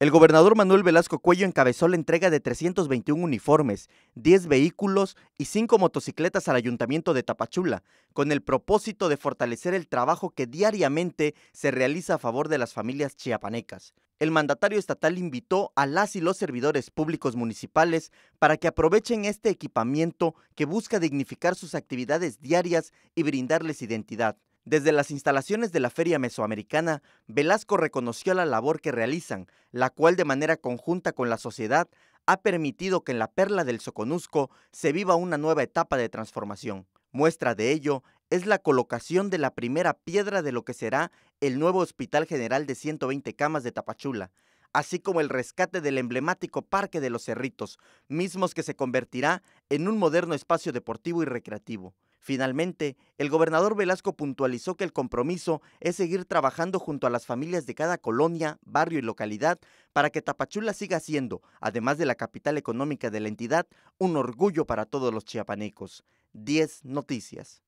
El gobernador Manuel Velasco Cuello encabezó la entrega de 321 uniformes, 10 vehículos y 5 motocicletas al ayuntamiento de Tapachula, con el propósito de fortalecer el trabajo que diariamente se realiza a favor de las familias chiapanecas. El mandatario estatal invitó a las y los servidores públicos municipales para que aprovechen este equipamiento que busca dignificar sus actividades diarias y brindarles identidad. Desde las instalaciones de la Feria Mesoamericana, Velasco reconoció la labor que realizan, la cual de manera conjunta con la sociedad ha permitido que en la perla del Soconusco se viva una nueva etapa de transformación. Muestra de ello es la colocación de la primera piedra de lo que será el nuevo Hospital General de 120 camas de Tapachula, así como el rescate del emblemático Parque de los Cerritos, mismos que se convertirá en un moderno espacio deportivo y recreativo. Finalmente, el gobernador Velasco puntualizó que el compromiso es seguir trabajando junto a las familias de cada colonia, barrio y localidad para que Tapachula siga siendo, además de la capital económica de la entidad, un orgullo para todos los chiapanecos. 10 Noticias.